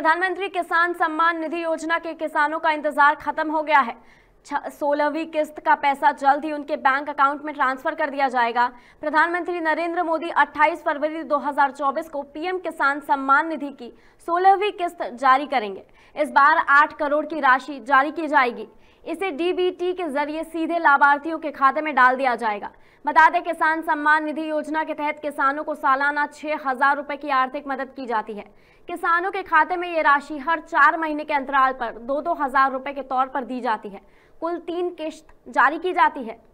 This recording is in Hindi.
प्रधानमंत्री किसान सम्मान निधि योजना के किसानों का इंतजार खत्म हो गया है सोलहवीं किस्त का पैसा जल्द ही उनके बैंक अकाउंट में ट्रांसफर कर दिया जाएगा प्रधानमंत्री नरेंद्र मोदी 28 फरवरी 2024 को पीएम किसान सम्मान निधि की सोलहवीं किस्त जारी करेंगे इस बार 8 करोड़ की राशि जारी की जाएगी इसे डीबीटी के जरिए सीधे लाभार्थियों के खाते में डाल दिया जाएगा बता दें किसान सम्मान निधि योजना के तहत किसानों को सालाना छह हजार रुपए की आर्थिक मदद की जाती है किसानों के खाते में ये राशि हर चार महीने के अंतराल पर दो दो हजार रुपए के तौर पर दी जाती है कुल तीन किश्त जारी की जाती है